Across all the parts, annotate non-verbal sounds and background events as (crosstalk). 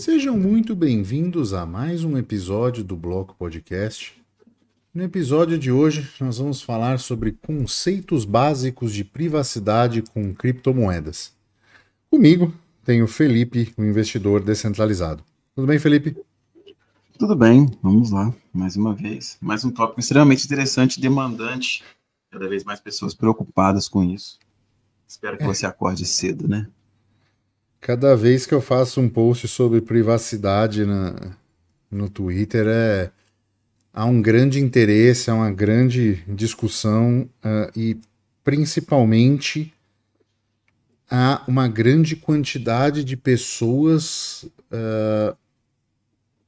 Sejam muito bem-vindos a mais um episódio do Bloco Podcast. No episódio de hoje, nós vamos falar sobre conceitos básicos de privacidade com criptomoedas. Comigo tem o Felipe, o investidor descentralizado. Tudo bem, Felipe? Tudo bem, vamos lá, mais uma vez. Mais um tópico extremamente interessante, demandante, cada vez mais pessoas preocupadas com isso. Espero que é. você acorde cedo, né? Cada vez que eu faço um post sobre privacidade na, no Twitter, é, há um grande interesse, há uma grande discussão uh, e, principalmente, há uma grande quantidade de pessoas uh,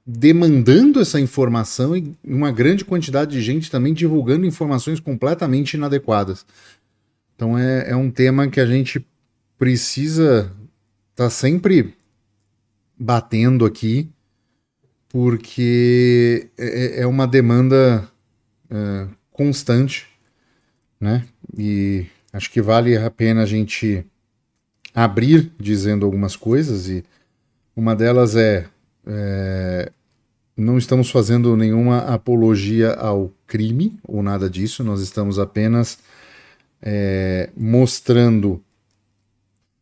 demandando essa informação e uma grande quantidade de gente também divulgando informações completamente inadequadas. Então é, é um tema que a gente precisa tá sempre batendo aqui, porque é, é, é uma demanda é, constante, né? E acho que vale a pena a gente abrir dizendo algumas coisas, e uma delas é, é não estamos fazendo nenhuma apologia ao crime ou nada disso, nós estamos apenas é, mostrando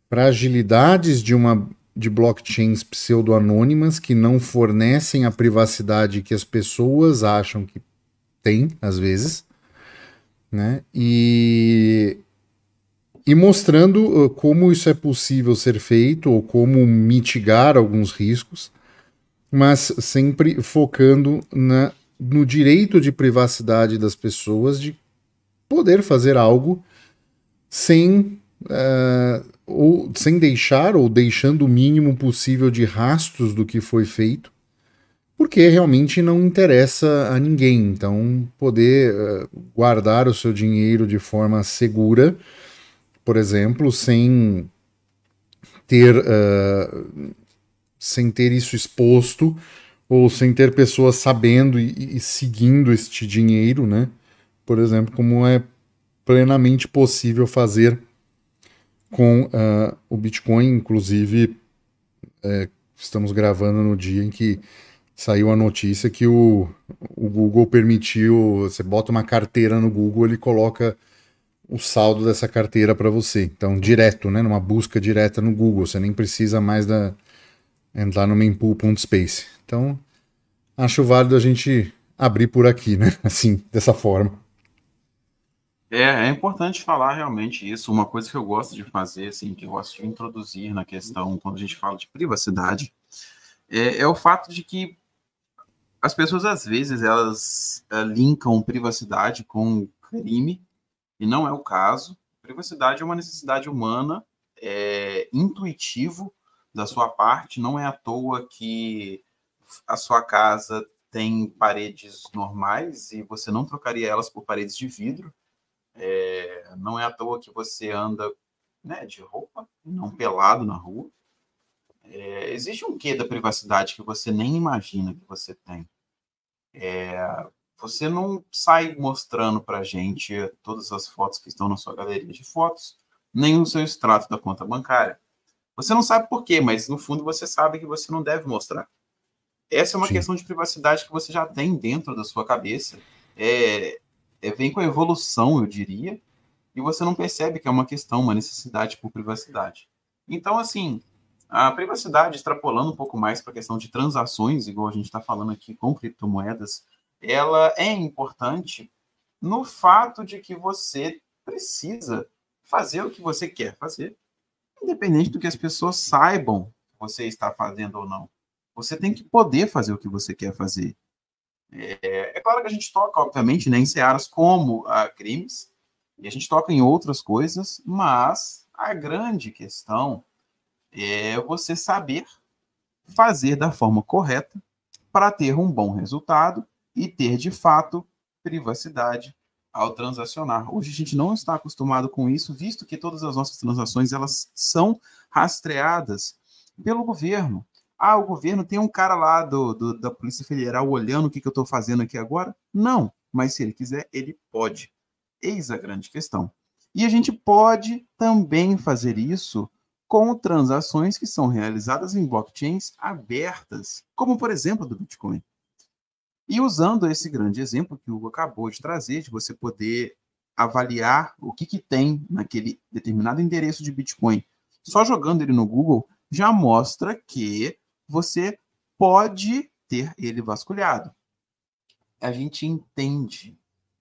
para agilidades de uma de blockchains pseudo-anônimas que não fornecem a privacidade que as pessoas acham que tem, às vezes, né? E, e mostrando uh, como isso é possível ser feito ou como mitigar alguns riscos, mas sempre focando na, no direito de privacidade das pessoas de poder fazer algo sem. Uh, ou sem deixar ou deixando o mínimo possível de rastros do que foi feito, porque realmente não interessa a ninguém. Então, poder uh, guardar o seu dinheiro de forma segura, por exemplo, sem ter uh, sem ter isso exposto ou sem ter pessoas sabendo e, e seguindo este dinheiro, né? Por exemplo, como é plenamente possível fazer com uh, o Bitcoin, inclusive é, estamos gravando no dia em que saiu a notícia que o, o Google permitiu, você bota uma carteira no Google, ele coloca o saldo dessa carteira para você. Então, direto, né, numa busca direta no Google, você nem precisa mais da entrar no mempool.space. Então, acho válido a gente abrir por aqui, né? (laughs) Assim, dessa forma. É, é importante falar realmente isso. Uma coisa que eu gosto de fazer, assim, que eu gosto de introduzir na questão quando a gente fala de privacidade, é, é o fato de que as pessoas às vezes elas eh, linkam privacidade com crime e não é o caso. Privacidade é uma necessidade humana, é intuitivo da sua parte. Não é à toa que a sua casa tem paredes normais e você não trocaria elas por paredes de vidro. É, não é à toa que você anda né, de roupa, não pelado na rua. É, existe um quê da privacidade que você nem imagina que você tem. É, você não sai mostrando para gente todas as fotos que estão na sua galeria de fotos, nem o seu extrato da conta bancária. Você não sabe por quê, mas no fundo você sabe que você não deve mostrar. Essa é uma Sim. questão de privacidade que você já tem dentro da sua cabeça. É, é, vem com a evolução, eu diria, e você não percebe que é uma questão, uma necessidade por privacidade. Então, assim, a privacidade, extrapolando um pouco mais para a questão de transações, igual a gente está falando aqui com criptomoedas, ela é importante no fato de que você precisa fazer o que você quer fazer, independente do que as pessoas saibam que você está fazendo ou não. Você tem que poder fazer o que você quer fazer. É, é, claro que a gente toca, obviamente, né, em searas como a ah, crimes, e a gente toca em outras coisas, mas a grande questão é você saber fazer da forma correta para ter um bom resultado e ter, de fato, privacidade ao transacionar. Hoje a gente não está acostumado com isso, visto que todas as nossas transações elas são rastreadas pelo governo. Ah, o governo tem um cara lá do, do da Polícia Federal olhando o que, que eu estou fazendo aqui agora? Não, mas se ele quiser, ele pode. Eis a grande questão. E a gente pode também fazer isso com transações que são realizadas em blockchains abertas, como por exemplo do Bitcoin. E usando esse grande exemplo que o Hugo acabou de trazer, de você poder avaliar o que, que tem naquele determinado endereço de Bitcoin, só jogando ele no Google, já mostra que você pode ter ele vasculhado. A gente entende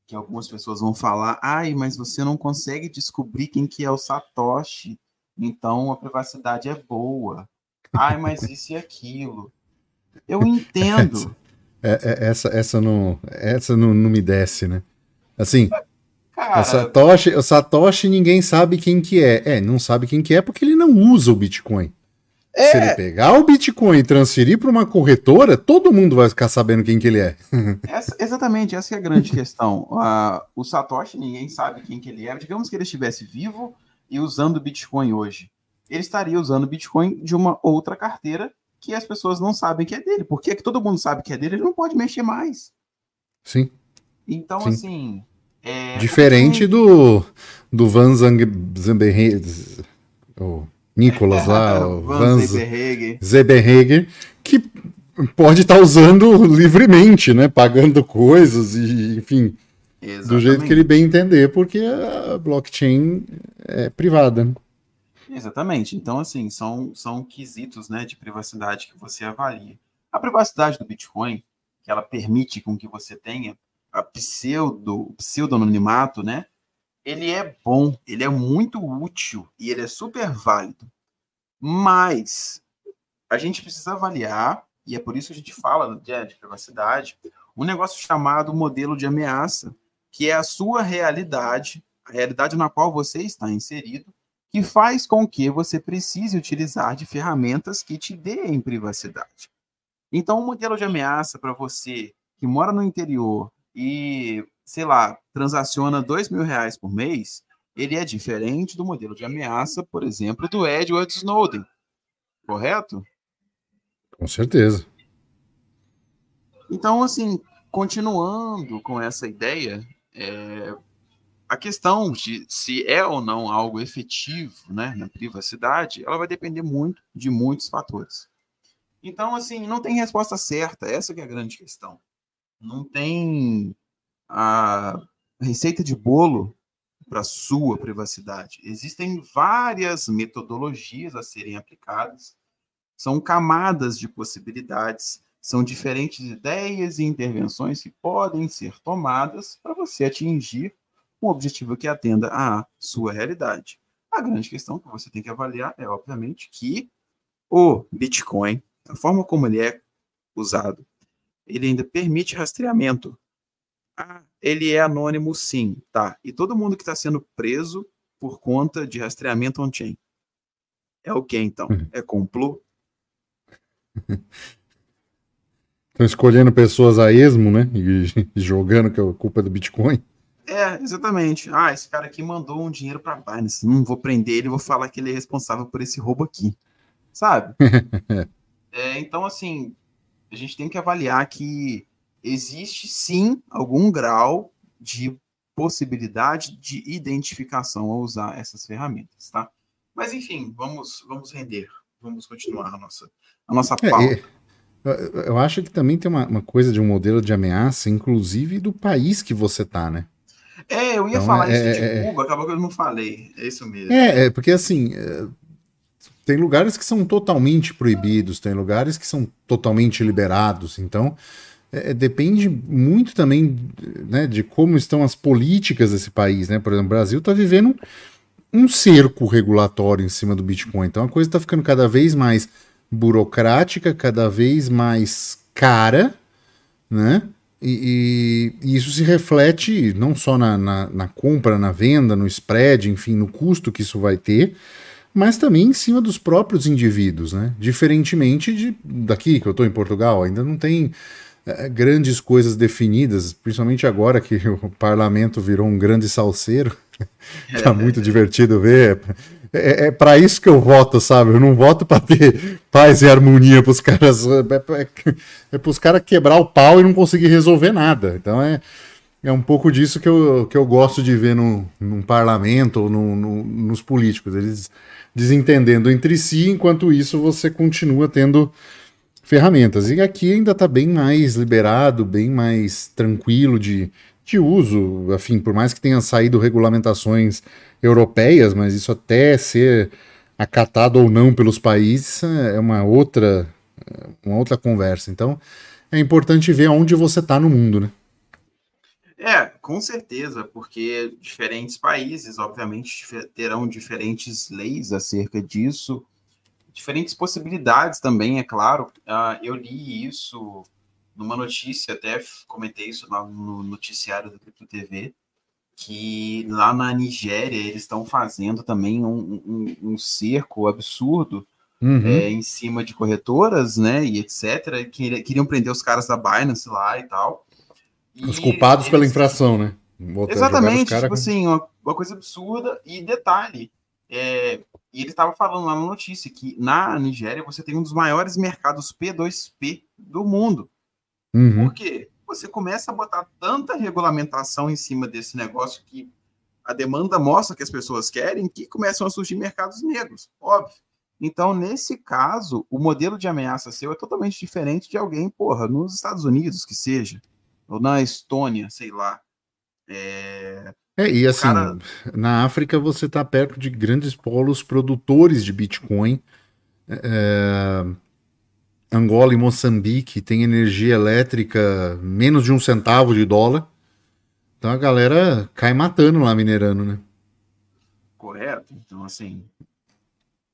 que algumas pessoas vão falar, ai, mas você não consegue descobrir quem que é o Satoshi, então a privacidade é boa. Ai, mas (laughs) isso e aquilo. Eu entendo. Essa, (laughs) é, é, é, essa, essa, não, essa não, não me desce, né? Assim, Cara, o, Satoshi, o Satoshi ninguém sabe quem que é. É, não sabe quem que é porque ele não usa o Bitcoin. É... Se ele pegar o Bitcoin e transferir para uma corretora, todo mundo vai ficar sabendo quem que ele é. (laughs) essa, exatamente, essa é a grande questão. Uh, o Satoshi, ninguém sabe quem que ele é. Digamos que ele estivesse vivo e usando Bitcoin hoje. Ele estaria usando Bitcoin de uma outra carteira que as pessoas não sabem que é dele. Porque é que todo mundo sabe que é dele, ele não pode mexer mais. Sim. Então, Sim. assim... É... Diferente do, do Van Zang... Oh Nicolas lá, (laughs) o Van Zeberheg. que pode estar tá usando livremente, né? Pagando coisas e, enfim, Exatamente. do jeito que ele bem entender, porque a blockchain é privada. Exatamente. Então, assim, são, são quesitos né, de privacidade que você avalia. A privacidade do Bitcoin, que ela permite com que você tenha a pseudo, pseudo anonimato, né? ele é bom, ele é muito útil e ele é super válido. Mas a gente precisa avaliar, e é por isso que a gente fala de, de privacidade, um negócio chamado modelo de ameaça, que é a sua realidade, a realidade na qual você está inserido, que faz com que você precise utilizar de ferramentas que te deem privacidade. Então, o um modelo de ameaça para você que mora no interior e sei lá, transaciona dois mil reais por mês, ele é diferente do modelo de ameaça, por exemplo, do Edward Snowden. Correto? Com certeza. Então, assim, continuando com essa ideia, é, a questão de se é ou não algo efetivo né, na privacidade, ela vai depender muito de muitos fatores. Então, assim, não tem resposta certa, essa é a grande questão. Não tem a receita de bolo para sua privacidade. Existem várias metodologias a serem aplicadas, são camadas de possibilidades, são diferentes ideias e intervenções que podem ser tomadas para você atingir um objetivo que atenda à sua realidade. A grande questão que você tem que avaliar é, obviamente, que o Bitcoin, a forma como ele é usado, ele ainda permite rastreamento ah, ele é anônimo sim, tá. E todo mundo que está sendo preso por conta de rastreamento on-chain. É o que então? Uhum. É complô? Estão (laughs) escolhendo pessoas a esmo, né? E (laughs) jogando que é culpa do Bitcoin. É, exatamente. Ah, esse cara aqui mandou um dinheiro para Binance. Não vou prender ele, vou falar que ele é responsável por esse roubo aqui. Sabe? (laughs) é, então, assim, a gente tem que avaliar que existe sim algum grau de possibilidade de identificação ao usar essas ferramentas, tá? Mas enfim, vamos vamos render, vamos continuar a nossa a nossa É, eu acho que também tem uma, uma, coisa de um modelo de ameaça, inclusive do país que você tá, né? É, eu ia então, falar é, isso de é, é. Cuba, acabou que eu não falei, é isso mesmo. É, é porque assim, tem lugares que são totalmente proibidos, tem lugares que são totalmente liberados, então é, é, depende muito também né, de como estão as políticas desse país, né? Por exemplo, o Brasil está vivendo um, cerco regulatório em cima do Bitcoin, então a coisa está ficando cada vez mais burocrática, cada vez mais cara, né? E, e, e, isso se reflete não só na, na, na, compra, na venda, no spread, enfim, no custo que isso vai ter, mas também em cima dos próprios indivíduos, né? Diferentemente de, daqui, que eu estou em Portugal, ainda não tem é, é, grandes coisas definidas, principalmente agora que (laughs) o parlamento virou um grande salseiro. (laughs) tá muito divertido ver. É, é, é para isso que eu voto, sabe? Eu não voto para ter paz e harmonia para os caras. É, é para os caras quebrar o pau e não conseguir resolver nada. Então é, é um pouco disso que eu, que eu gosto de ver no, num parlamento ou no, no, nos políticos. Eles desentendendo entre si, enquanto isso você continua tendo ferramentas. E aqui ainda está bem mais liberado, bem mais tranquilo de, de uso. Afim, por mais que tenha saído regulamentações europeias, mas isso até ser acatado ou não pelos países é, é uma outra, é uma outra conversa. Então é importante ver onde você está no mundo, né? É, com certeza, porque diferentes países, obviamente, terão diferentes leis acerca disso diferentes possibilidades também, é claro. Uh, eu li isso numa notícia, até comentei isso lá no noticiário do Cripto TV, que lá na Nigéria eles estão fazendo também um, um, um cerco absurdo uhum. é, em cima de corretoras, né, e etc. Que, queriam prender os caras da Binance lá e tal. E os culpados eles... pela infração, né? Voltar Exatamente, tipo com... assim, uma, uma, coisa absurda. E detalhe, é, e ele estava falando lá na notícia que na Nigéria você tem um dos maiores mercados P2P do mundo. Uhum. Por quê? Você começa a botar tanta regulamentação em cima desse negócio que a demanda mostra que as pessoas querem que começam a surgir mercados negros, óbvio. Então, nesse caso, o modelo de ameaça seu é totalmente diferente de alguém, porra, nos Estados Unidos, que seja, ou na Estônia, sei lá. É, é e assim, cara... na África você está perto de grandes polos produtores de Bitcoin. É... é Angola e Moçambique tem energia elétrica menos de um centavo de dólar. Então a galera cai matando lá minerando, né? Correto. Então, assim,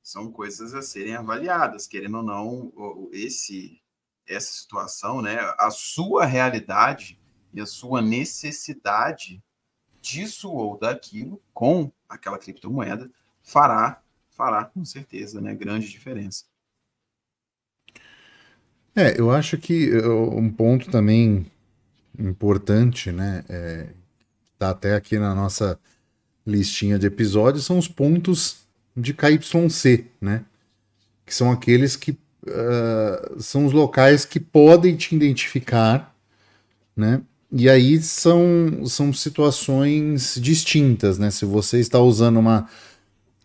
são coisas a serem avaliadas, querendo ou não, esse essa situação, né? A sua realidade e a sua necessidade disso ou daquilo com aquela criptomoeda fará, fará com certeza, né, grande diferença. É, eu acho que eh, um ponto também importante, né, é, tá até aqui na nossa listinha de episódios, são os pontos de KYC, né, que são aqueles que uh, são os locais que podem te identificar, né, e aí são, são situações distintas, né? Se você está usando uma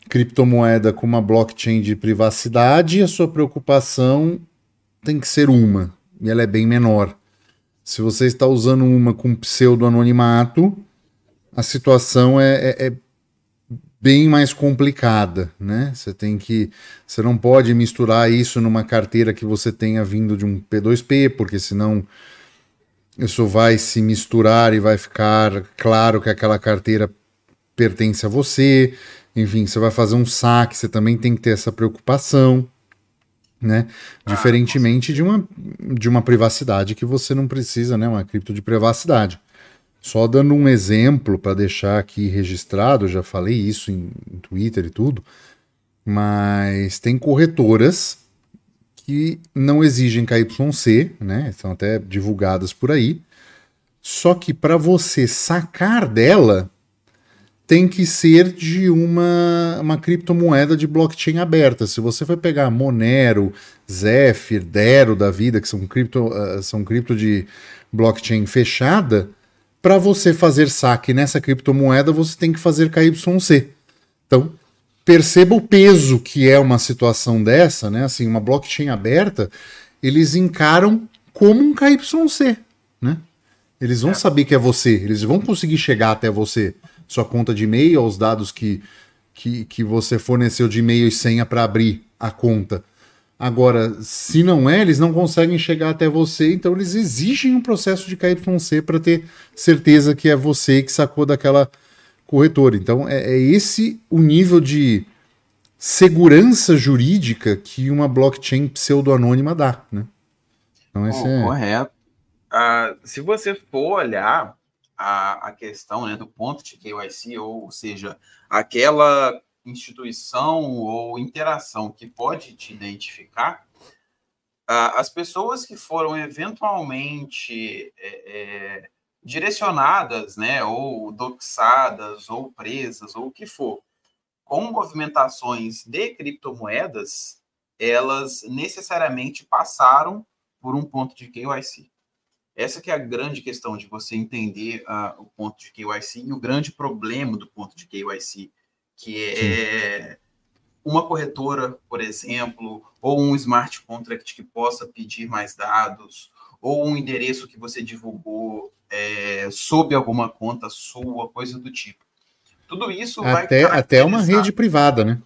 criptomoeda com uma blockchain de privacidade, a sua preocupação tem que ser uma, e ela é bem menor. Se você está usando uma com pseudo-anonimato, a situação é, é, é, bem mais complicada, né? Você tem que. Você não pode misturar isso numa carteira que você tenha vindo de um P2P, porque senão isso vai se misturar e vai ficar claro que aquela carteira pertence a você. Enfim, você vai fazer um saque, você também tem que ter essa preocupação, né? Ah, Diferentemente de uma, de uma privacidade que você não precisa, né? Uma cripto de privacidade. Só dando um exemplo para deixar aqui registrado, já falei isso em, em Twitter e tudo, mas tem corretoras que não exigem KYC, né? São até divulgadas por aí. Só que para você sacar dela, tem que ser de uma, uma criptomoeda de blockchain aberta. Se você for pegar Monero, Zephyr, Dero da vida, que são cripto, uh, são cripto de blockchain fechada, para você fazer saque nessa criptomoeda, você tem que fazer KYC. Então, perceba o peso que é uma situação dessa, né? Assim, uma blockchain aberta, eles encaram como um KYC, né? Eles vão é. saber que é você, eles vão conseguir chegar até você, sua conta de e-mail, os dados que, que, que você forneceu de e-mail e senha para abrir a conta. Agora, se não é, eles não conseguem chegar até você, então eles exigem um processo de KYC para ter certeza que é você que sacou daquela corretor. Então é, é esse o nível de segurança jurídica que uma blockchain pseudo-anônima dá, né? Então esse é... Correto. Uh, se você for olhar a, a questão né, do ponto de KYC, ou seja, aquela instituição ou interação que pode te identificar, uh, as pessoas que foram eventualmente é, é, direcionadas, né, ou doxadas, ou presas, ou o que for, com movimentações de criptomoedas, elas necessariamente passaram por um ponto de KYC. Essa que é a grande questão de você entender uh, o ponto de KYC e o grande problema do ponto de KYC, que é uma corretora, por exemplo, ou um smart contract que possa pedir mais dados, ou um endereço que você divulgou, é, sob alguma conta sua, coisa do tipo. Tudo isso até, até uma rede privada, né?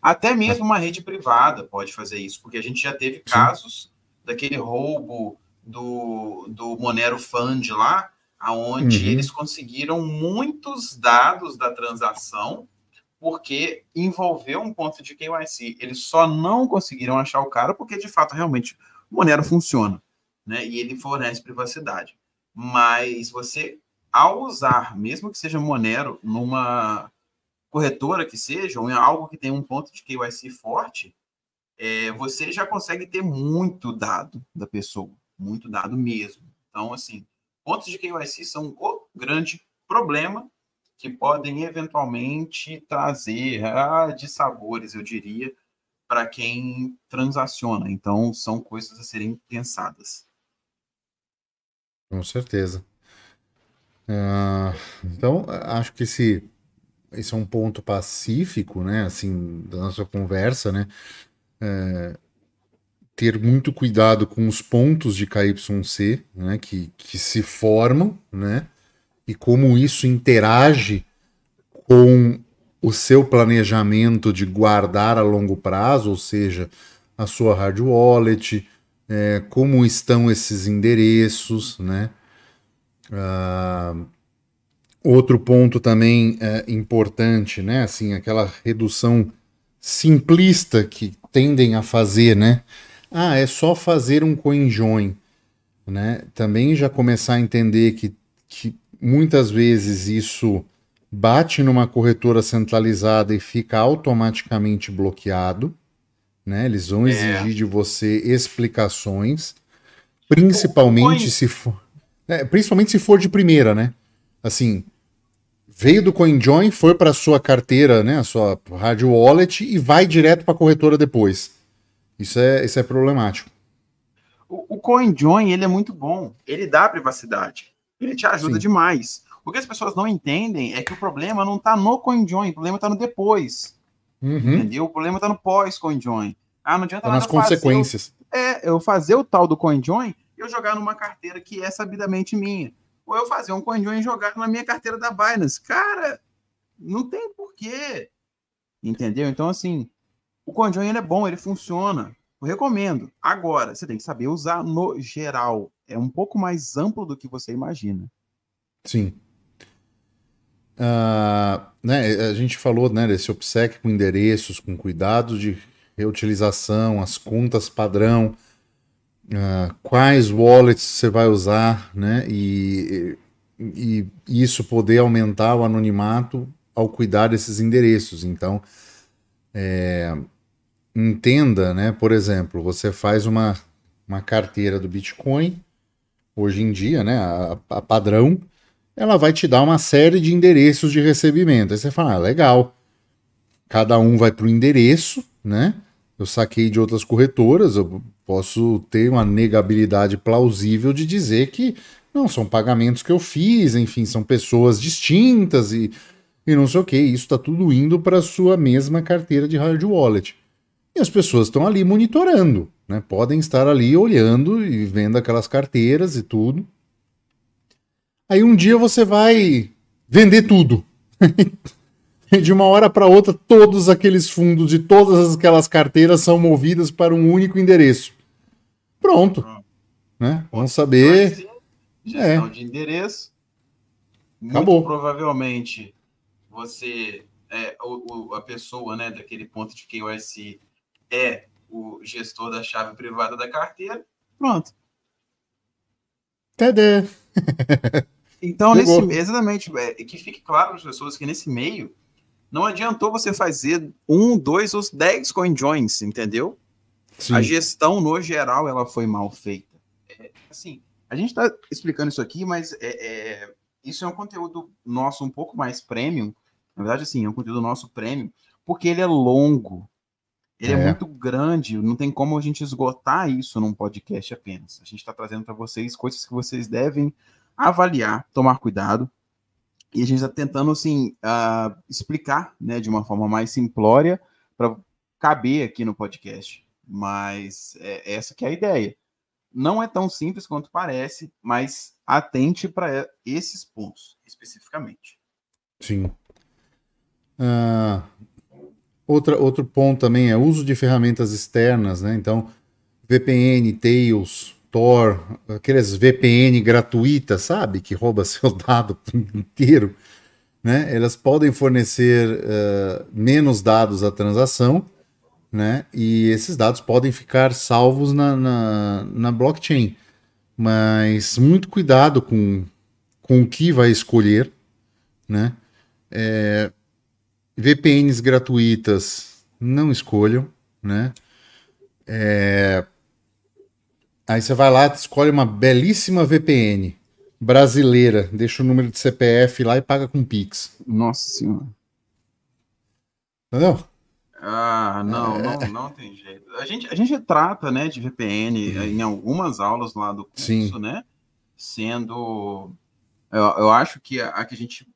Até mesmo uma rede privada pode fazer isso, porque a gente já teve casos Sim. daquele roubo do, do Monero Fund lá, aonde uhum. eles conseguiram muitos dados da transação, porque envolveu um ponto de KYC. Eles só não conseguiram achar o cara porque, de fato, realmente, o Monero funciona, né? E ele fornece privacidade. Mas você, ao usar, mesmo que seja Monero, numa corretora que seja, ou em algo que tem um ponto de KYC forte, é, você já consegue ter muito dado da pessoa, muito dado mesmo. Então, assim, pontos de KYC são o grande problema que podem eventualmente trazer ah, de sabores, eu diria, para quem transaciona. Então, são coisas a serem pensadas. Com certeza. Uh, então, acho que esse, esse é um ponto pacífico, né? Assim, da nossa conversa, né? É, ter muito cuidado com os pontos de KYC, né? Que, que se formam, né? E como isso interage com o seu planejamento de guardar a longo prazo, ou seja, a sua hard wallet, é, como estão esses endereços, né? Uh, outro ponto também é, importante, né? Assim, aquela redução simplista que tendem a fazer, né? Ah, é só fazer um coinjoin, né? Também já começar a entender que, que muitas vezes isso bate numa corretora centralizada e fica automaticamente bloqueado, né? Eles vão é. exigir é. de você explicações, principalmente se for, né? principalmente se for de primeira, né? Assim, veio do CoinJoin, foi para sua carteira, né, a sua rádio wallet e vai direto para a corretora depois. Isso é, isso é problemático. O, o CoinJoin, ele é muito bom. Ele dá privacidade. Ele te ajuda Sim. demais. O que as pessoas não entendem é que o problema não está no CoinJoin, o problema está no depois. Uhum. Entendeu? O problema está no pós-CoinJoin. Ah, não adianta tá nas consequências. é, eu fazer o tal do CoinJoin e eu jogar numa carteira que é sabidamente minha. Ou eu fazer um CoinJoin e jogar na minha carteira da Binance. Cara, não tem porquê. Entendeu? Então, assim, o CoinJoin ele é bom, ele funciona. Eu recomendo. Agora, você tem que saber usar no geral. É um pouco mais amplo do que você imagina. Sim. Uh, né, a gente falou né, desse OPSEC com endereços, com cuidados de reutilização, as contas padrão, uh, quais wallets você vai usar, né? E, e, e isso poder aumentar o anonimato ao cuidar desses endereços. Então, é, entenda, né? Por exemplo, você faz uma, uma carteira do Bitcoin, hoje em dia, né? A, a padrão, ela vai te dar uma série de endereços de recebimento. Aí você fala, ah, legal. Cada um vai para o endereço, né? Eu saquei de outras corretoras, eu posso ter uma negabilidade plausível de dizer que não são pagamentos que eu fiz, enfim, são pessoas distintas e, e não sei o que. Isso está tudo indo para a sua mesma carteira de hard wallet. E as pessoas estão ali monitorando, né? Podem estar ali olhando e vendo aquelas carteiras e tudo. Aí um dia você vai vender tudo. (laughs) (laughs) de uma hora para outra, todos aqueles fundos de todas aquelas carteiras são movidas para um único endereço. Pronto. Né? Vamos saber. Assim, gestão é. de endereço. Acabou. Muito provavelmente você é, o, o, a pessoa né, daquele ponto de KYC é o gestor da chave privada da carteira. Pronto. Tadê. então, nesse, exatamente, é, que fique claro para as pessoas que nesse meio não adiantou você fazer um, dois ou dez coin joins, entendeu? Sim. A gestão, no geral, ela foi mal feita. É, assim, a gente está explicando isso aqui, mas é, é, isso é um conteúdo nosso um pouco mais premium. Na verdade, assim, é um conteúdo nosso premium, porque ele é longo. Ele é. é muito grande, não tem como a gente esgotar isso num podcast apenas. A gente está trazendo para vocês coisas que vocês devem avaliar, tomar cuidado. E a gente está tentando, assim, uh, explicar, né, de uma forma mais simplória, para caber aqui no podcast. Mas é, essa que é a ideia. Não é tão simples quanto parece, mas atente para esses pontos especificamente. Sim. Uh, outra, outro ponto também é uso de ferramentas externas, né? Então, VPN, Tails, Tor, aqueles VPN gratuitas, sabe? Que rouba (laughs) seu dado inteiro. Né? Elas podem fornecer uh, menos dados à transação, né? E esses dados podem ficar salvos na, na, na blockchain. Mas muito cuidado com, com o que vai escolher, né? É, eh, VPNs gratuitas não escolham, né? É, Aí você vai lá, escolhe uma belíssima VPN brasileira, deixa o número de CPF lá e paga com Pix. Nossa senhora. Entendeu? Ah, não, é... não, não tem jeito. A gente, a gente trata, né, de VPN uhum. em algumas aulas lá do curso, Sim. né? Sendo... Eu, eu acho que a, a que a gente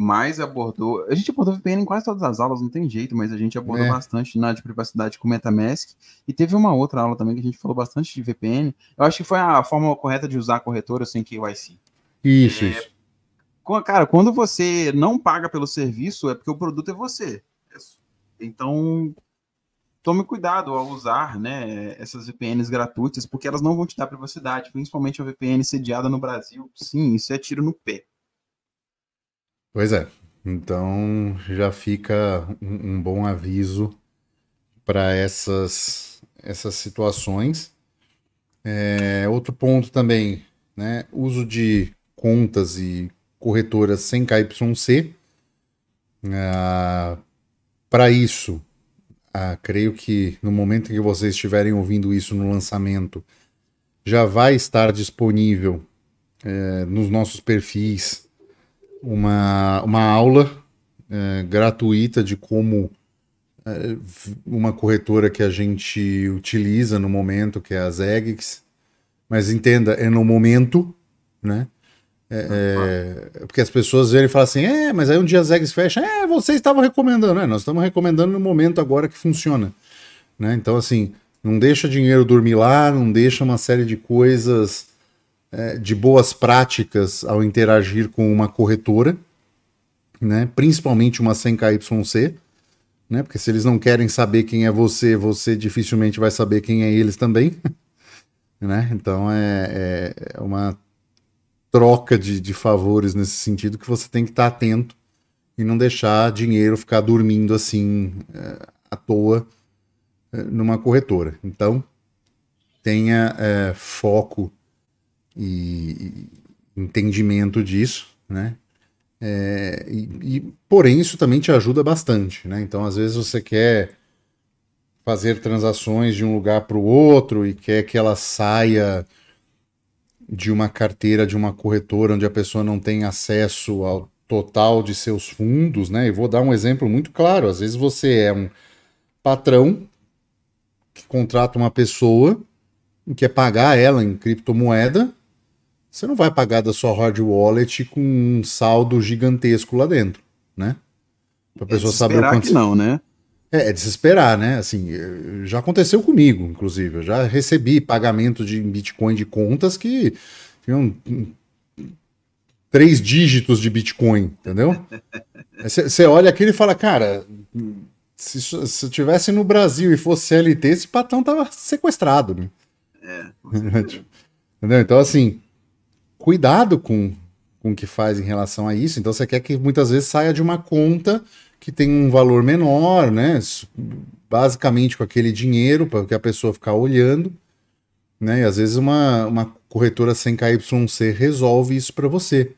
mais abordou. A gente abordou VPN em quase todas as aulas, não tem jeito, mas a gente abordou é. bastante na de privacidade com MetaMask. E teve uma outra aula também que a gente falou bastante de VPN. Eu acho que foi a forma correta de usar a corretora sem KYC. Isso, é, isso. Cara, quando você não paga pelo serviço, é porque o produto é você. É então, tome cuidado ao usar né, essas VPNs gratuitas, porque elas não vão te dar privacidade, principalmente a VPN sediada no Brasil. Sim, isso é tiro no pé. Pois é. Então já fica um, um bom aviso para essas, essas situações. É, outro ponto também, né? Uso de contas e corretoras sem KYC. Ah, para isso, ah, creio que no momento em que vocês estiverem ouvindo isso no lançamento, já vai estar disponível é, nos nossos perfis uma, uma aula é, gratuita de como é, uma corretora que a gente utiliza no momento, que é a Zegix, mas entenda, é no momento, né? É, é, porque as pessoas verem e falam assim: é, mas aí um dia a Zegs fecha, é, vocês estavam recomendando, é, nós estamos recomendando no momento agora que funciona. Né? Então, assim, não deixa dinheiro dormir lá, não deixa uma série de coisas é, de boas práticas ao interagir com uma corretora, né? principalmente uma sem KYC, né? porque se eles não querem saber quem é você, você dificilmente vai saber quem é eles também. (laughs) né? Então é, é, é uma troca de, de favores nesse sentido que você tem que estar tá atento e não deixar dinheiro ficar dormindo assim é, à toa é, numa corretora. Então, tenha é, foco e, e entendimento disso, né? É, e, e, porém, isso também te ajuda bastante, né? Então, às vezes você quer fazer transações de um lugar para o outro e quer que ela saia de uma carteira de uma corretora onde a pessoa não tem acesso ao total de seus fundos, né? E vou dar um exemplo muito claro. Às vezes você é um patrão que contrata uma pessoa e quer pagar ela em criptomoeda você não vai pagar da sua hard wallet com um saldo gigantesco lá dentro, né? Pra é pessoa é saber o quanto. Que não, né? É, é de se esperar, né? Assim, eh, já aconteceu comigo, inclusive. Eu já recebi pagamento de Bitcoin de contas que tinham três dígitos de Bitcoin, entendeu? (laughs) Você olha aquilo e fala, cara, se, se eu tivesse no Brasil e fosse CLT, esse patrão tava sequestrado, né? É. (laughs) entendeu? Então, assim, cuidado com, com o que faz em relação a isso. Então você quer que muitas vezes saia de uma conta que tem um valor menor, né? Basicamente com aquele dinheiro para que a pessoa ficar olhando, né? E às vezes uma, uma corretora sem KYC resolve isso para você.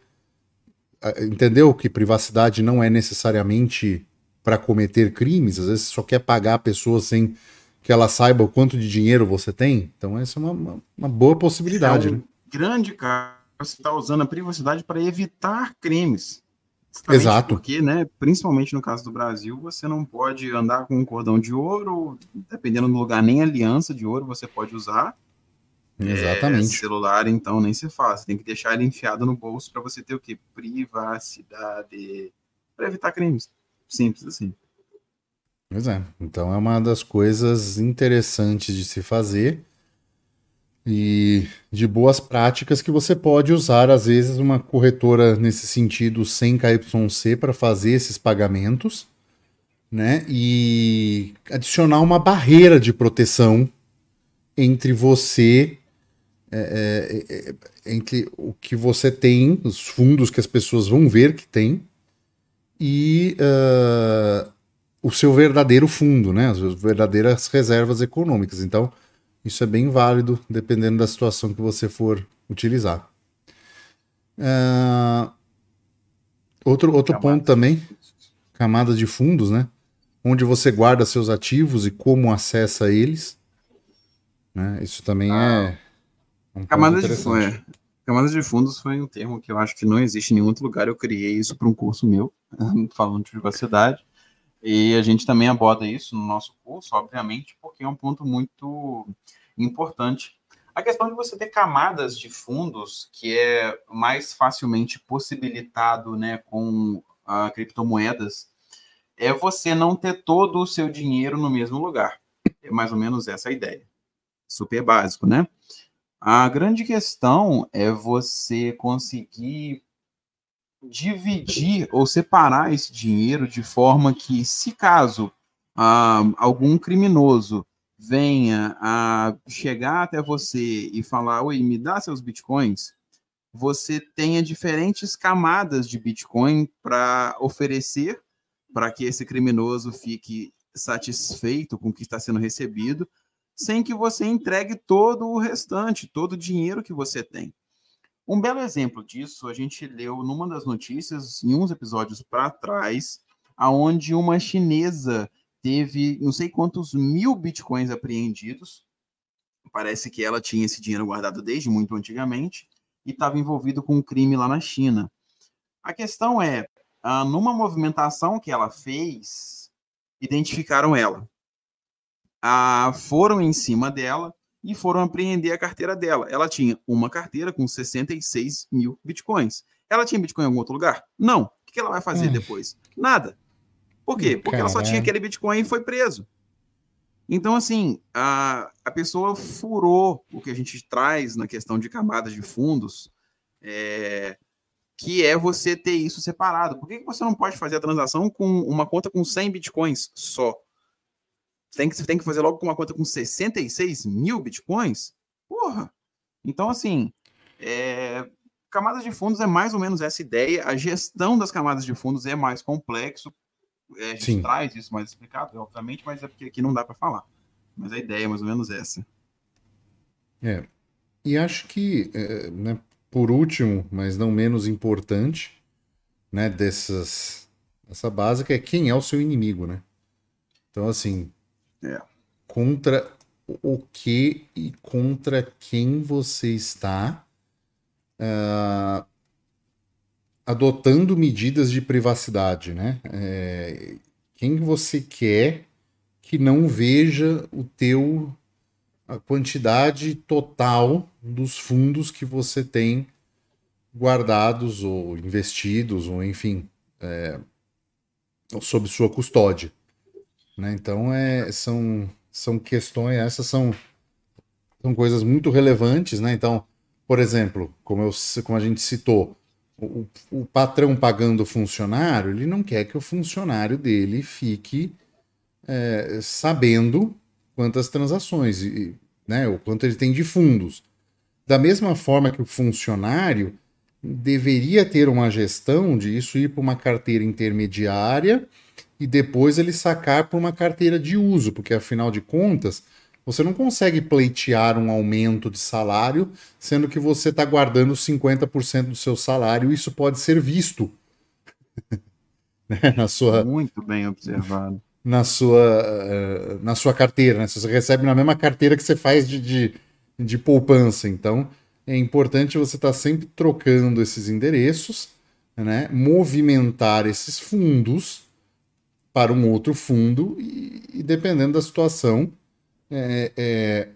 Entendeu que privacidade não é necessariamente para cometer crimes, às vezes você só quer pagar a pessoa sem que ela saiba o quanto de dinheiro você tem. Então, essa é uma, uma, boa possibilidade. É um né? grande caso você está usando a privacidade para evitar crimes. Justamente Exato. Porque, né, principalmente no caso do Brasil, você não pode andar com um cordão de ouro, dependendo do lugar, nem aliança de ouro você pode usar. Exatamente. É, celular, então, nem se faz. Tem que deixar ele enfiado no bolso para você ter o quê? Privacidade. Para evitar crimes. Simples assim. Pois é. Então, é uma das coisas interessantes de se fazer e de boas práticas que você pode usar, às vezes, uma corretora nesse sentido sem KYC para fazer esses pagamentos, né? E adicionar uma barreira de proteção entre você, é, é, é, é, entre o que você tem, os fundos que as pessoas vão ver que tem, e uh, o seu verdadeiro fundo, né? As verdadeiras reservas econômicas. Então isso é bem válido, dependendo da situação que você for utilizar. Ah, outro outro ponto também, camada de fundos, né? Onde você guarda seus ativos e como acessa eles. Né? Isso também ah. é. Um camada de fundos. É. Camada de fundos foi um termo que eu acho que não existe em nenhum outro lugar. Eu criei isso para um curso meu, (laughs) falando de privacidade. E a gente também aborda isso no nosso curso, obviamente, porque é um ponto muito importante. A questão de você ter camadas de fundos, que é mais facilmente possibilitado né, com ah, criptomoedas, é você não ter todo o seu dinheiro no mesmo lugar. É mais ou menos essa a ideia. Super básico, né? A grande questão é você conseguir dividir ou separar esse dinheiro de forma que, se caso ah, algum criminoso venha a chegar até você e falar, oi, me dá seus bitcoins, você tenha diferentes camadas de Bitcoin para oferecer para que esse criminoso fique satisfeito com o que está sendo recebido, sem que você entregue todo o restante, todo o dinheiro que você tem. Um belo exemplo disso a gente leu numa das notícias, em uns episódios para trás, aonde uma chinesa teve não sei quantos mil bitcoins apreendidos. Parece que ela tinha esse dinheiro guardado desde muito antigamente e estava envolvido com um crime lá na China. A questão é, ah, numa movimentação que ela fez, identificaram ela. Ah, foram em cima dela, e foram apreender a carteira dela. Ela tinha uma carteira com 66 mil bitcoins. Ela tinha bitcoin em algum outro lugar? Não. O que ela vai fazer hum. depois? Nada. Por quê? Porque Caramba. ela só tinha aquele bitcoin e foi preso. Então, assim, a, a pessoa furou o que a gente traz na questão de camadas de fundos, é, que é você ter isso separado. Por que, que você não pode fazer a transação com uma conta com 100 bitcoins só? Você tem que, você tem que fazer logo com uma conta com 66 mil bitcoins? Porra! Então, assim, é, camadas de fundos é mais ou menos essa ideia. A gestão das camadas de fundos é mais complexo. É, a gente Sim. traz isso mais explicado, obviamente, mas é porque aqui não dá para falar. Mas a ideia é mais ou menos essa. É. E acho que, é, né, por último, mas não menos importante, né, dessas, dessa básica é quem é o seu inimigo, né? Então, assim, é. Contra o que e contra quem você está uh, adotando medidas de privacidade, né? É, quem você quer que não veja o teu a quantidade total dos fundos que você tem guardados ou investidos ou enfim é, sob sua custódia. Né? Então, é, são, são questões, essas são, são coisas muito relevantes. Né? Então, por exemplo, como, eu, como a gente citou, o, o patrão pagando o funcionário, ele não quer que o funcionário dele fique é, sabendo quantas transações, e, né, o quanto ele tem de fundos. Da mesma forma que o funcionário deveria ter uma gestão de isso ir para uma carteira intermediária e depois ele sacar por uma carteira de uso, porque afinal de contas, você não consegue pleitear um aumento de salário, sendo que você está guardando 50% do seu salário, isso pode ser visto. (laughs) né? na sua Muito bem observado. Na sua, eh, na sua carteira, né? Você recebe na mesma carteira que você faz de, de, de poupança. Então, é importante você estar tá sempre trocando esses endereços, né? movimentar esses fundos, para um outro fundo e, e dependendo da situação, é, é,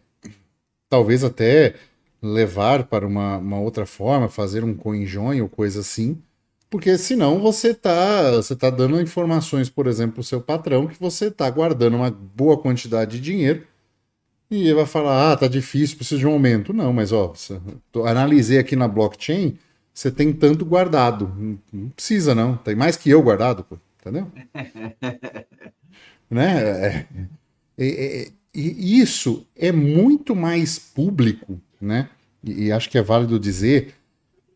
talvez até levar para uma, uma, outra forma, fazer um coinjoin ou coisa assim, porque senão você está você tá dando informações, por exemplo, para o seu patrão que você está guardando uma boa quantidade de dinheiro e ele vai falar, ah, tá difícil, precisa de um aumento. Não, mas ó, analisei aqui na blockchain, você tem tanto guardado. Não precisa, não. Tem mais que eu guardado, pô entendeu? (laughs) né? É, é, é e isso é muito mais público, né? E, e acho que é válido dizer,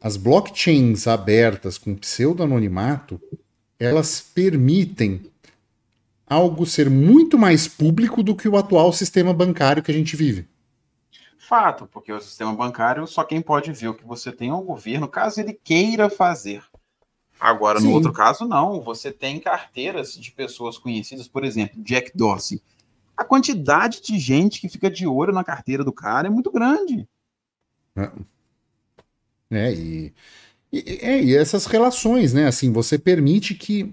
as blockchains abertas com pseudononimato, elas permitem algo ser muito mais público do que o atual sistema bancário que a gente vive. Fato, porque o sistema bancário só quem pode ver o que você tem é o governo, caso ele queira fazer. Agora, Sim. no outro caso, não. Você tem carteiras de pessoas conhecidas, por exemplo, Jack Dorsey. A quantidade de gente que fica de olho na carteira do cara é muito grande. É, é e, e, é, e essas relações, né? Assim, você permite que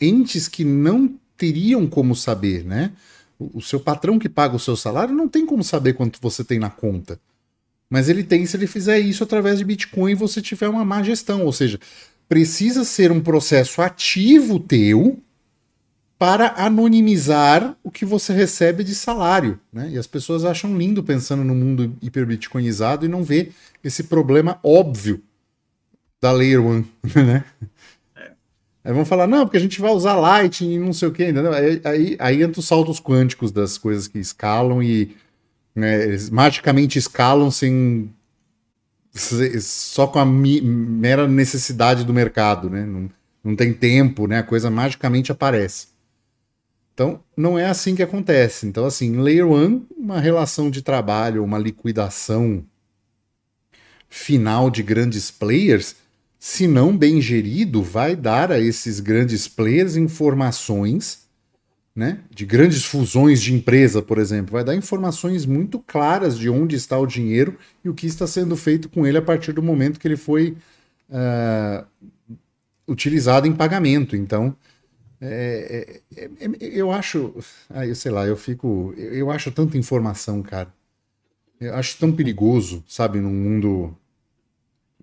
entes que não teriam como saber, né? O, o seu patrão que paga o seu salário não tem como saber quanto você tem na conta. Mas ele tem se ele fizer isso através de Bitcoin e você tiver uma má gestão. Ou seja, precisa ser um processo ativo teu para anonimizar o que você recebe de salário. Né? E as pessoas acham lindo pensando no mundo hiperbitcoinizado e não vê esse problema óbvio da Layer One. (laughs) Né? Aí vão falar, não, porque a gente vai usar Lightning e não sei o quê ainda. Aí, aí, aí entra os saltos quânticos das coisas que escalam e né, eles magicamente escalam sem é, só com a mera necessidade do mercado, né? Não, não tem tempo, né? A coisa magicamente aparece. Então, não é assim que acontece. Então, assim, em Layer 1, uma relação de trabalho, uma liquidação final de grandes players, se não bem gerido, vai dar a esses grandes players informações né, de grandes fusões de empresa, por exemplo, vai dar informações muito claras de onde está o dinheiro e o que está sendo feito com ele a partir do momento que ele foi uh, utilizado em pagamento. Então, é, é, é, é eu acho, aí, ah, sei lá, eu fico, eu, eu acho tanta informação, cara. Eu acho tão perigoso, sabe, num mundo,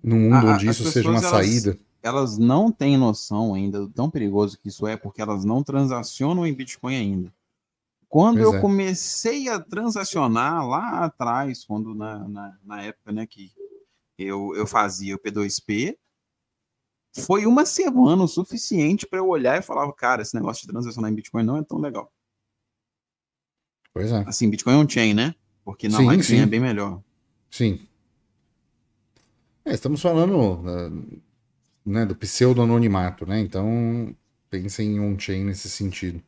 num mundo ah, onde isso seja uma elas... saída elas não têm noção ainda do tão perigoso que isso é, porque elas não transacionam em Bitcoin ainda. Quando pois eu é. comecei a transacionar lá atrás, quando na, na, na, época né, que eu, eu fazia o P2P, foi uma semana o suficiente para eu olhar e falar, cara, esse negócio de transacionar em Bitcoin não é tão legal. Pois é. Assim, Bitcoin é um chain, né? Porque na Lightning é bem melhor. Sim. É, estamos falando ah, né, do pseudo-anonimato, né? Então, pensem em on-chain nesse sentido.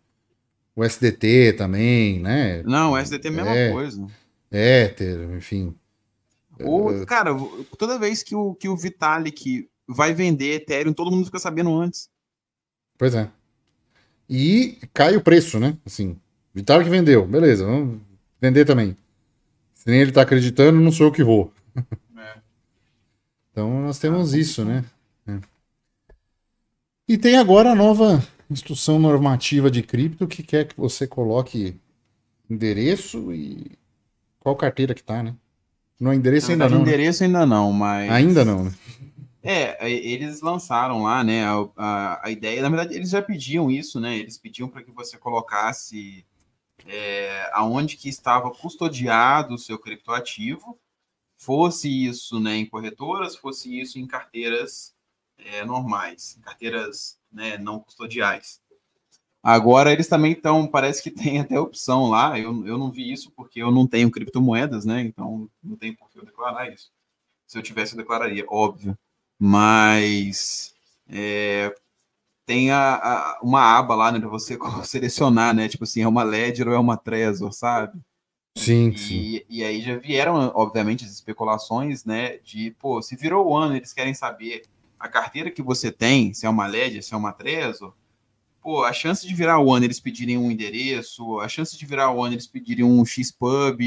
O SDT também, né? Não, o SDT é a mesma é. coisa. Éter, enfim. O, é. cara, toda vez que o, que o Vitalik vai vender Ethereum, todo mundo fica sabendo antes. Pois é. E cai o preço, né? Assim, Vitalik vendeu, beleza, vamos vender também. Se nem ele tá acreditando, não sou eu que vou. É. Então nós temos ah, isso, né? E tem agora a nova instrução normativa de cripto que quer que você coloque endereço e qual carteira que tá, né? No é endereço ainda não. Né? endereço né? ainda não, mas. Ainda não, né? É, eles lançaram lá, né, a, a, a, ideia, na verdade, eles já pediam isso, né, eles pediam para que você colocasse é, aonde que estava custodiado o seu criptoativo, fosse isso, né, em corretoras, fosse isso em carteiras é, normais, carteiras né, não custodiais. Agora eles também estão, parece que tem até opção lá. Eu, eu não vi isso porque eu não tenho criptomoedas, né? Então não tem por que eu declarar isso. Se eu tivesse, eu declararia, óbvio. Mas é, tem a, a, uma aba lá, né, para você (laughs) selecionar, né? Tipo assim, é uma Ledger ou é uma Trezor, sabe? Sim, e, sim. E aí já vieram, obviamente, as especulações, né? De, pô, se virou o ano, eles querem saber a carteira que você tem, se é uma Ledger, se é uma Trezor, pô, a chance de virar o eles pedirem um endereço, a chance de virar o eles pedirem um Xpub,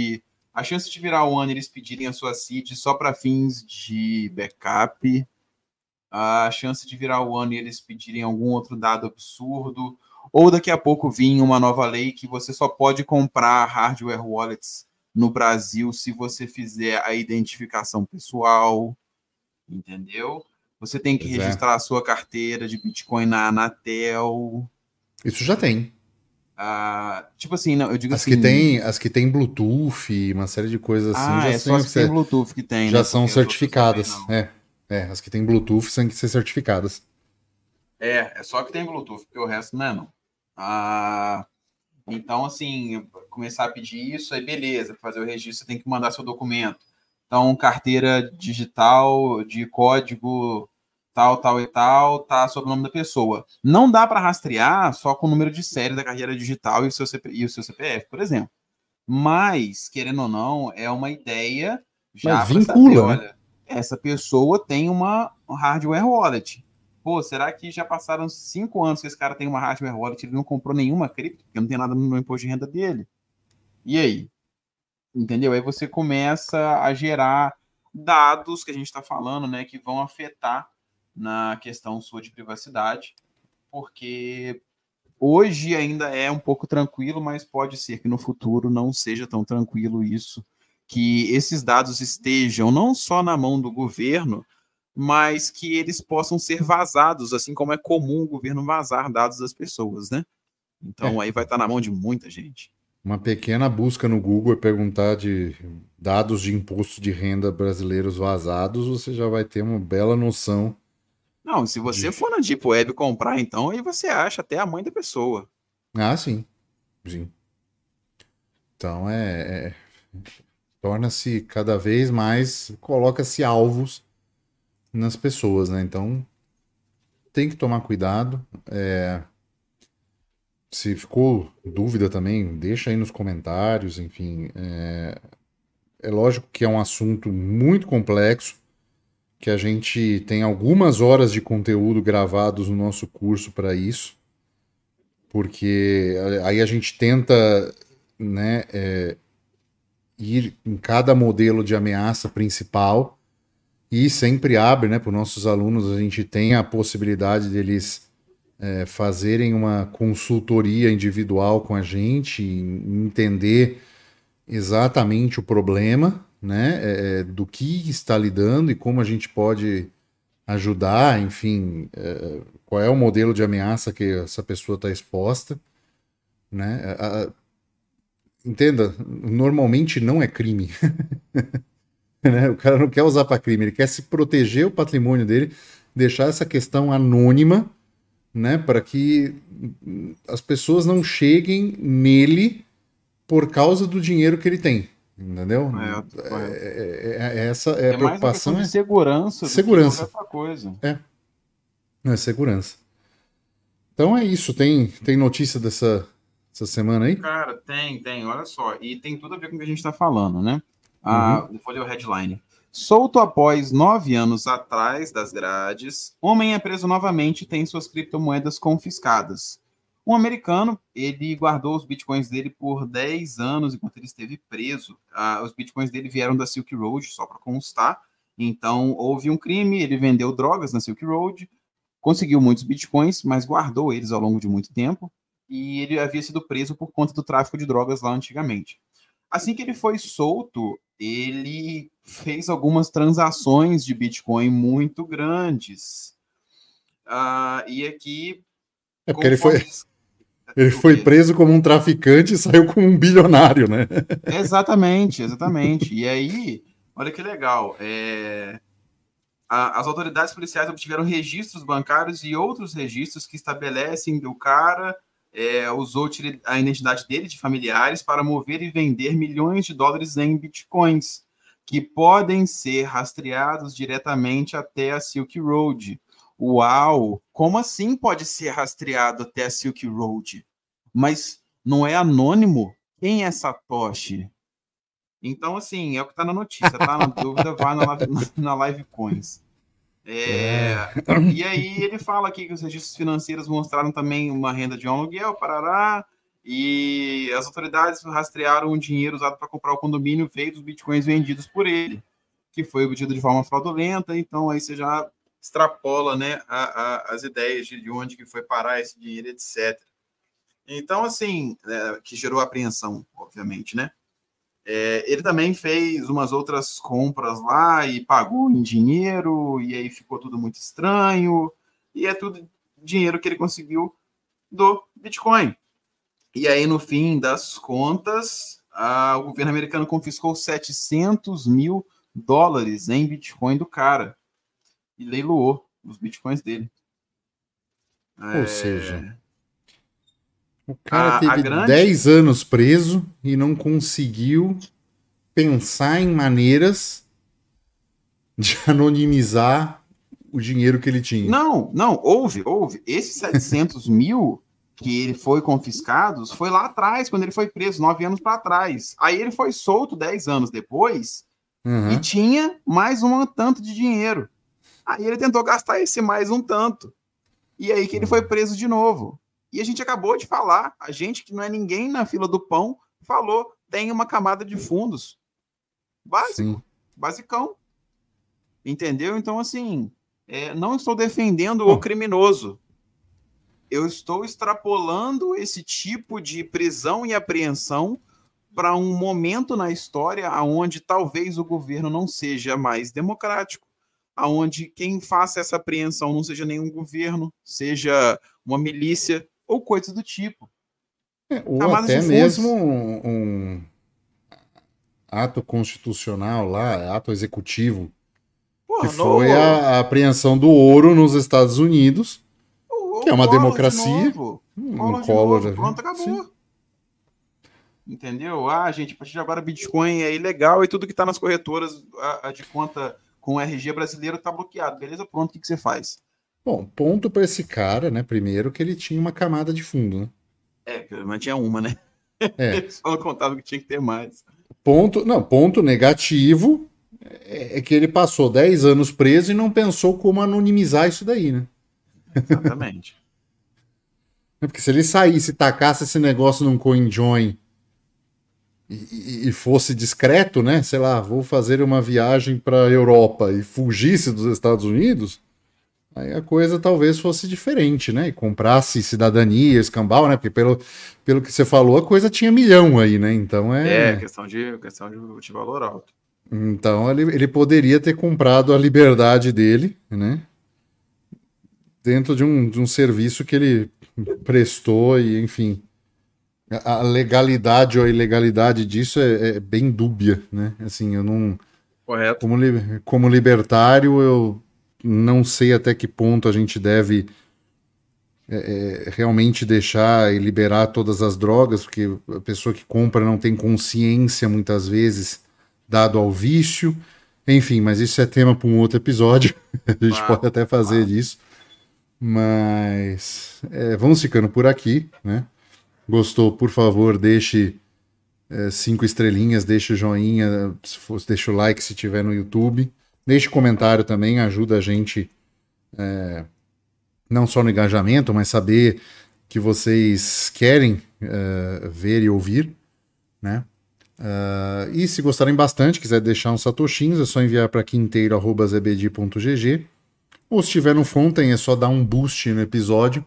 a chance de virar o eles pedirem a sua seed só para fins de backup, a chance de virar o eles pedirem algum outro dado absurdo, ou daqui a pouco vir uma nova lei que você só pode comprar hardware wallets no Brasil se você fizer a identificação pessoal, entendeu? Você tem que pois é. registrar é. a sua carteira de Bitcoin na Anatel. Isso já tem. Ah, tipo assim, não, eu digo as assim, Que tem, as que tem Bluetooth, uma série de coisas assim. Ah, já é só as que tem Bluetooth que tem. Já né, são certificadas. É, é, as que tem Bluetooth têm que ser certificadas. É, é só que tem Bluetooth, porque o resto não é, não. Ah, então, assim, começar a pedir isso, aí beleza, fazer o registro, você tem que mandar seu documento. Então, carteira digital de código tal, tal e tal, tá sob o nome da pessoa. Não dá para rastrear só com o número de série da carreira digital e o, seu CP, e o seu CPF, por exemplo. Mas, querendo ou não, é uma ideia já Mas vincula, saber, né? olha, essa pessoa tem uma hardware wallet. Pô, será que já passaram cinco anos que esse cara tem uma hardware wallet, ele não comprou nenhuma cripto, porque não tem nada no imposto de renda dele? E aí? Entendeu? Aí você começa a gerar dados que a gente está falando, né, que vão afetar na questão sua de privacidade, porque hoje ainda é um pouco tranquilo, mas pode ser que no futuro não seja tão tranquilo isso, que esses dados estejam não só na mão do governo, mas que eles possam ser vazados, assim como é comum o governo vazar dados das pessoas, né? Então é. aí vai estar tá na mão de muita gente. Uma pequena busca no Google e é perguntar de dados de imposto de renda brasileiros vazados, você já vai ter uma bela noção não, se você de... for na Deep Web comprar, então, aí você acha até a mãe da pessoa. Ah, sim. Sim. Então é. é... Torna-se cada vez mais. Coloca-se alvos nas pessoas, né? Então tem que tomar cuidado. É... Se ficou dúvida também, deixa aí nos comentários, enfim. É... é lógico que é um assunto muito complexo que a gente tem algumas horas de conteúdo gravados no nosso curso para isso, porque aí a gente tenta né, é, ir em cada modelo de ameaça principal e sempre abre né, para os nossos alunos, a gente tem a possibilidade deles é, fazerem uma consultoria individual com a gente, entender exatamente o problema né? É, é, do que está lidando e como a gente pode ajudar, enfim, é, qual é o modelo de ameaça que essa pessoa está exposta, né? A, a, entenda, normalmente não é crime. (laughs) né? O cara não quer usar para crime, ele quer se proteger o patrimônio dele, deixar essa questão anônima, né? Para que as pessoas não cheguem nele por causa do dinheiro que ele tem. Entendeu? É é, é, é, essa é, a é preocupação. Mais segurança. segurança. coisa. É. É segurança. Então é isso. Tem, tem notícia dessa dessa semana aí? Cara, tem, tem. Olha só. E tem tudo a ver com o que a gente está falando, né? Ah, uhum. Vou ler o headline. Solto após nove anos atrás das grades, homem é preso novamente e tem suas criptomoedas confiscadas. Um americano, ele guardou os bitcoins dele por 10 anos enquanto ele esteve preso. Ah, os bitcoins dele vieram da Silk Road, só para constar. Então, houve um crime, ele vendeu drogas na Silk Road, conseguiu muitos bitcoins, mas guardou eles ao longo de muito tempo. E ele havia sido preso por conta do tráfico de drogas lá antigamente. Assim que ele foi solto, ele fez algumas transações de bitcoin muito grandes. Ah, e aqui. É porque ele foi. Isso, ele foi preso como um traficante e saiu como um bilionário, né? (laughs) Exatamente, exatamente. E aí, olha que legal. É... A, as autoridades policiais obtiveram registros bancários e outros registros que estabelecem que o cara é, usou a identidade dele de familiares para mover e vender milhões de dólares em bitcoins, que podem ser rastreados diretamente até a Silk Road Uau, como assim pode ser rastreado até a Silk Road? Mas não é anônimo? Quem é Satoshi? Então, assim, é o que está na notícia, tá? Na dúvida, vai na, (laughs) na Live Coins. É, é, e aí ele fala aqui que os registros financeiros mostraram também uma renda de um aluguel, parará, e as autoridades rastrearam o dinheiro usado para comprar o condomínio feito dos bitcoins vendidos por ele, que foi obtido de forma fraudulenta, então aí você já extrapola né, a, a, as ideias de, onde que foi parar esse dinheiro, etc. Então, assim, é, que gerou apreensão, obviamente, né? É, ele também fez umas outras compras lá e pagou em dinheiro, e aí ficou tudo muito estranho, e é tudo dinheiro que ele conseguiu do Bitcoin. E aí, no fim das contas, a, o governo americano confiscou 700 mil dólares em Bitcoin do cara e leiloou os bitcoins dele. Ou é... seja, o cara a, teve a grande... 10 anos preso e não conseguiu pensar em maneiras de (laughs) anonimizar o dinheiro que ele tinha. Não, não, houve, houve. Esses 700 (laughs) mil que ele foi confiscado foi lá atrás, quando ele foi preso, nove anos para trás. Aí ele foi solto 10 anos depois uhum. e tinha mais um tanto de dinheiro. Aí ele tentou gastar esse mais um tanto. E aí que ele foi preso de novo. E a gente acabou de falar, a gente que não é ninguém na fila do pão, falou, tem uma camada de fundos. Básico. Sim. Basicão. Entendeu? Então, assim, é, não estou defendendo o criminoso. Eu estou extrapolando esse tipo de prisão e apreensão para um momento na história onde talvez o governo não seja mais democrático aonde quem faça essa apreensão não seja nenhum governo, seja uma milícia ou coisa do tipo. É, ou tá, até mesmo um, um, ato constitucional lá, ato executivo, Porra, que foi a, a, apreensão do ouro nos Estados Unidos, o, que é uma democracia. Hum, de novo. Um Collor, Collor novo. Pronto, acabou. Sim. Entendeu? Ah, gente, a partir de agora Bitcoin é ilegal e tudo que está nas corretoras a, a de conta com o RG brasileiro tá bloqueado. Beleza, pronto, o que, que você faz? Bom, ponto para esse cara, né? Primeiro que ele tinha uma camada de fundo, né? É, mas tinha uma, né? É. (laughs) Só contava que tinha que ter mais. Ponto, não, ponto negativo é, é que ele passou 10 anos preso e não pensou como anonimizar isso daí, né? Exatamente. (laughs) Né, porque se ele saísse e tacasse esse negócio num CoinJoin e, e, fosse discreto, né? Sei lá, vou fazer uma viagem para a Europa e fugisse dos Estados Unidos, aí a coisa talvez fosse diferente, né? E comprasse cidadania, escambau, né? Porque pelo, pelo que você falou, a coisa tinha milhão aí, né? Então é. É, questão de, questão de, de valor alto. Então ele, ele poderia ter comprado a liberdade dele, né? Dentro de um, de um serviço que ele prestou e, enfim. A legalidade ou a ilegalidade disso é, é bem dúbia, né? Assim, eu não. Correto. Como, li, como libertário, eu não sei até que ponto a gente deve é, é, realmente deixar e liberar todas as drogas, porque a pessoa que compra não tem consciência muitas vezes dado ao vício. Enfim, mas isso é tema para um outro episódio. (laughs) a gente ah, pode até fazer ah. isso. Mas é, vamos ficando por aqui, né? gostou, por favor, deixe é, cinco estrelinhas, deixe o joinha, for, deixe o like se tiver no YouTube. Deixe comentário também, ajuda a gente é, não só no engajamento, mas saber que vocês querem é, ver e ouvir, né? Uh, e se gostarem bastante, quiser deixar uns satoshins, é só enviar para quinteiro.zbd.gg. Ou se tiver no Fonten é só dar um boost no episódio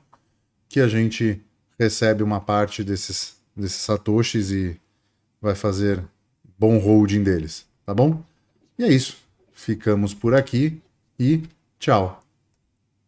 que a gente recebe uma parte desses, desses satoshis e vai fazer bom holding deles, tá bom? E é isso. Ficamos por aqui e tchau.